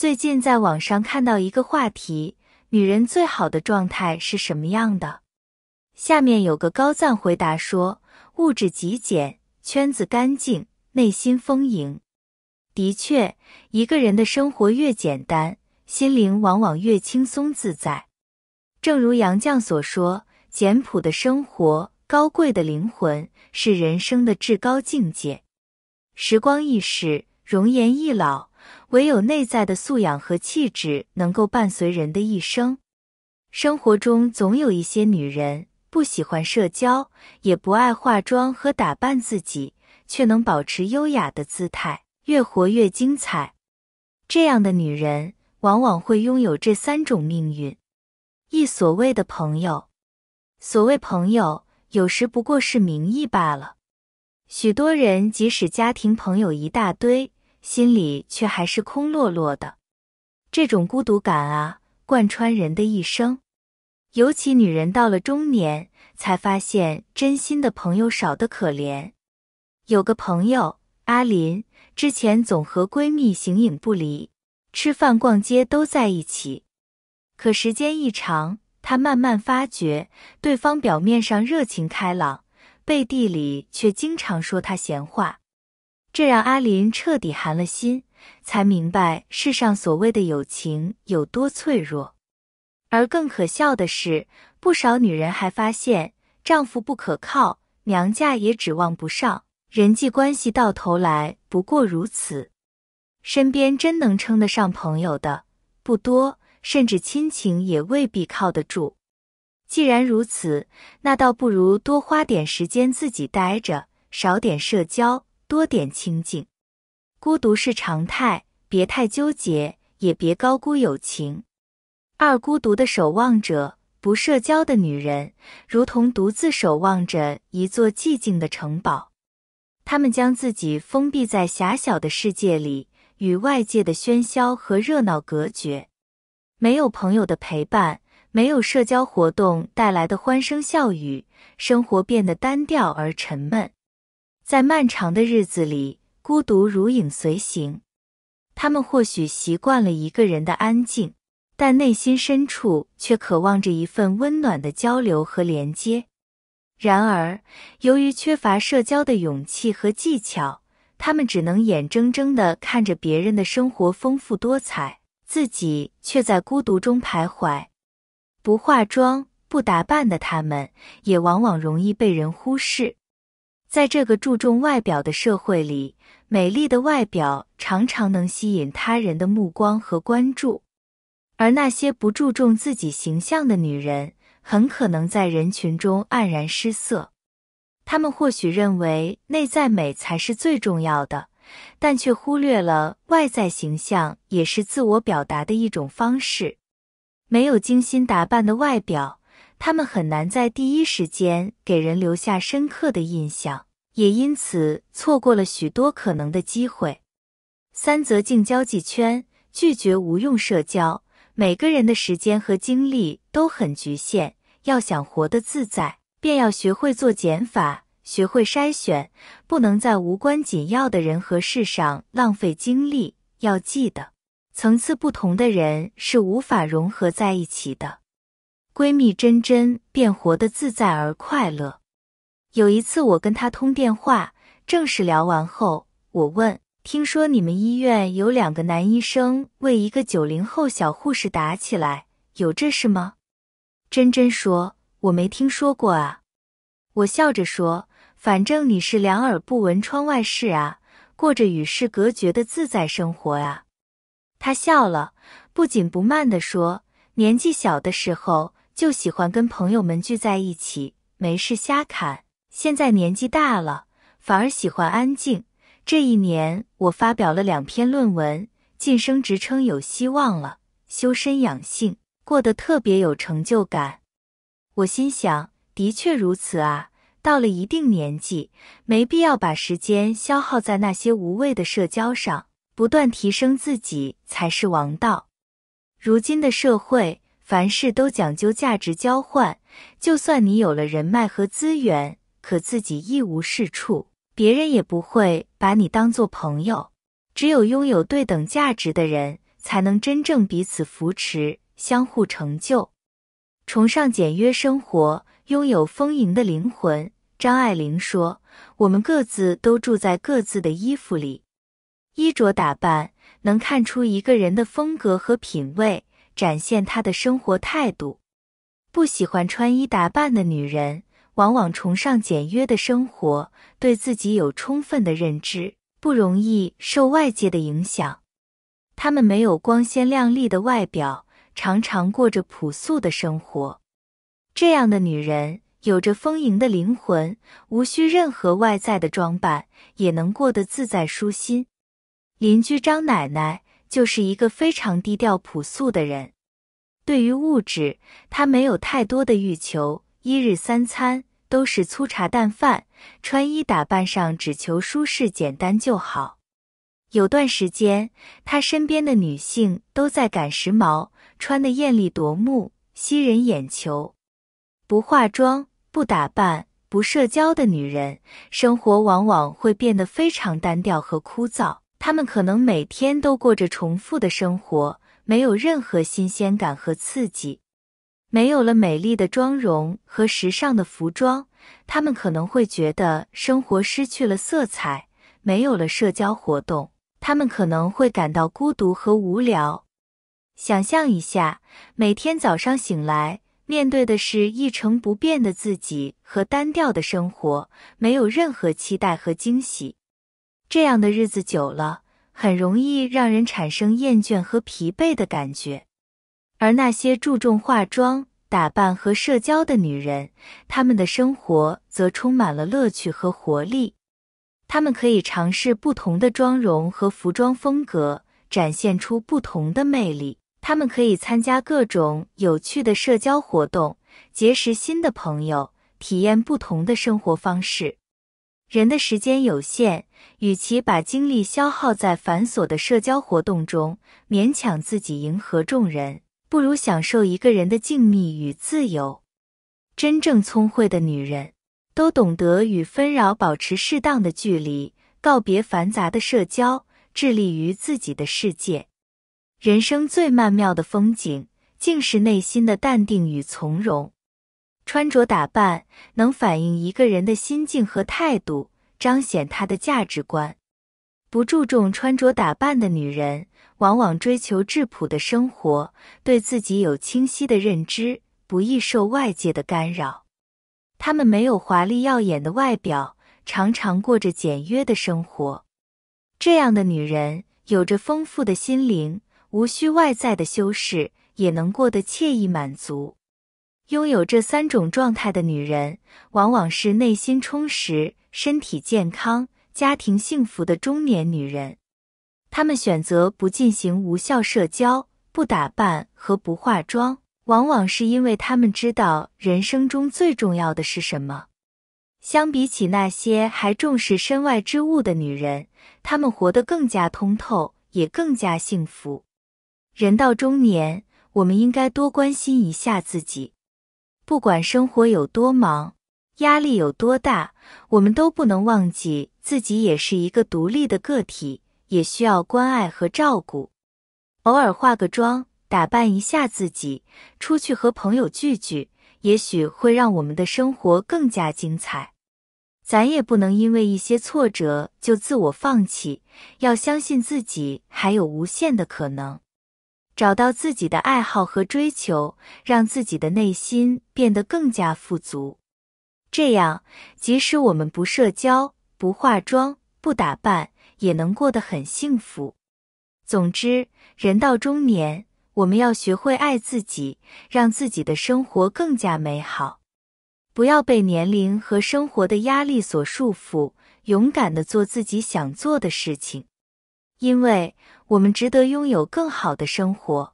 最近在网上看到一个话题：女人最好的状态是什么样的？下面有个高赞回答说：“物质极简，圈子干净，内心丰盈。”的确，一个人的生活越简单，心灵往往越轻松自在。正如杨绛所说：“简朴的生活，高贵的灵魂，是人生的至高境界。”时光易逝，容颜易老。唯有内在的素养和气质能够伴随人的一生。生活中总有一些女人不喜欢社交，也不爱化妆和打扮自己，却能保持优雅的姿态，越活越精彩。这样的女人往往会拥有这三种命运。一、所谓的朋友，所谓朋友，有时不过是名义罢了。许多人即使家庭朋友一大堆。心里却还是空落落的，这种孤独感啊，贯穿人的一生。尤其女人到了中年，才发现真心的朋友少得可怜。有个朋友阿林，之前总和闺蜜形影不离，吃饭逛街都在一起。可时间一长，她慢慢发觉，对方表面上热情开朗，背地里却经常说她闲话。这让阿林彻底寒了心，才明白世上所谓的友情有多脆弱。而更可笑的是，不少女人还发现丈夫不可靠，娘家也指望不上，人际关系到头来不过如此。身边真能称得上朋友的不多，甚至亲情也未必靠得住。既然如此，那倒不如多花点时间自己待着，少点社交。多点清静。孤独是常态，别太纠结，也别高估友情。二孤独的守望者，不社交的女人，如同独自守望着一座寂静的城堡。他们将自己封闭在狭小的世界里，与外界的喧嚣和热闹隔绝。没有朋友的陪伴，没有社交活动带来的欢声笑语，生活变得单调而沉闷。在漫长的日子里，孤独如影随形。他们或许习惯了一个人的安静，但内心深处却渴望着一份温暖的交流和连接。然而，由于缺乏社交的勇气和技巧，他们只能眼睁睁地看着别人的生活丰富多彩，自己却在孤独中徘徊。不化妆、不打扮的他们，也往往容易被人忽视。在这个注重外表的社会里，美丽的外表常常能吸引他人的目光和关注，而那些不注重自己形象的女人，很可能在人群中黯然失色。她们或许认为内在美才是最重要的，但却忽略了外在形象也是自我表达的一种方式。没有精心打扮的外表。他们很难在第一时间给人留下深刻的印象，也因此错过了许多可能的机会。三则进交际圈，拒绝无用社交。每个人的时间和精力都很局限，要想活得自在，便要学会做减法，学会筛选，不能在无关紧要的人和事上浪费精力。要记得，层次不同的人是无法融合在一起的。闺蜜珍珍便活得自在而快乐。有一次，我跟她通电话，正式聊完后，我问：“听说你们医院有两个男医生为一个九零后小护士打起来，有这事吗？”珍珍说：“我没听说过啊。”我笑着说：“反正你是两耳不闻窗外事啊，过着与世隔绝的自在生活啊。”她笑了，不紧不慢地说：“年纪小的时候。”就喜欢跟朋友们聚在一起，没事瞎侃。现在年纪大了，反而喜欢安静。这一年，我发表了两篇论文，晋升职称有希望了。修身养性，过得特别有成就感。我心想，的确如此啊。到了一定年纪，没必要把时间消耗在那些无谓的社交上，不断提升自己才是王道。如今的社会。凡事都讲究价值交换，就算你有了人脉和资源，可自己一无是处，别人也不会把你当做朋友。只有拥有对等价值的人，才能真正彼此扶持，相互成就。崇尚简约生活，拥有丰盈的灵魂。张爱玲说：“我们各自都住在各自的衣服里，衣着打扮能看出一个人的风格和品味。”展现她的生活态度。不喜欢穿衣打扮的女人，往往崇尚简约的生活，对自己有充分的认知，不容易受外界的影响。她们没有光鲜亮丽的外表，常常过着朴素的生活。这样的女人有着丰盈的灵魂，无需任何外在的装扮，也能过得自在舒心。邻居张奶奶。就是一个非常低调朴素的人，对于物质，他没有太多的欲求，一日三餐都是粗茶淡饭，穿衣打扮上只求舒适简单就好。有段时间，他身边的女性都在赶时髦，穿得艳丽夺目，吸人眼球。不化妆、不打扮、不社交的女人，生活往往会变得非常单调和枯燥。他们可能每天都过着重复的生活，没有任何新鲜感和刺激。没有了美丽的妆容和时尚的服装，他们可能会觉得生活失去了色彩。没有了社交活动，他们可能会感到孤独和无聊。想象一下，每天早上醒来，面对的是一成不变的自己和单调的生活，没有任何期待和惊喜。这样的日子久了，很容易让人产生厌倦和疲惫的感觉。而那些注重化妆、打扮和社交的女人，她们的生活则充满了乐趣和活力。她们可以尝试不同的妆容和服装风格，展现出不同的魅力。她们可以参加各种有趣的社交活动，结识新的朋友，体验不同的生活方式。人的时间有限，与其把精力消耗在繁琐的社交活动中，勉强自己迎合众人，不如享受一个人的静谧与自由。真正聪慧的女人都懂得与纷扰保持适当的距离，告别繁杂的社交，致力于自己的世界。人生最曼妙的风景，竟是内心的淡定与从容。穿着打扮能反映一个人的心境和态度，彰显他的价值观。不注重穿着打扮的女人，往往追求质朴的生活，对自己有清晰的认知，不易受外界的干扰。她们没有华丽耀眼的外表，常常过着简约的生活。这样的女人有着丰富的心灵，无需外在的修饰，也能过得惬意满足。拥有这三种状态的女人，往往是内心充实、身体健康、家庭幸福的中年女人。她们选择不进行无效社交、不打扮和不化妆，往往是因为她们知道人生中最重要的是什么。相比起那些还重视身外之物的女人，她们活得更加通透，也更加幸福。人到中年，我们应该多关心一下自己。不管生活有多忙，压力有多大，我们都不能忘记自己也是一个独立的个体，也需要关爱和照顾。偶尔化个妆，打扮一下自己，出去和朋友聚聚，也许会让我们的生活更加精彩。咱也不能因为一些挫折就自我放弃，要相信自己还有无限的可能。找到自己的爱好和追求，让自己的内心变得更加富足。这样，即使我们不社交、不化妆、不打扮，也能过得很幸福。总之，人到中年，我们要学会爱自己，让自己的生活更加美好。不要被年龄和生活的压力所束缚，勇敢地做自己想做的事情，因为。我们值得拥有更好的生活。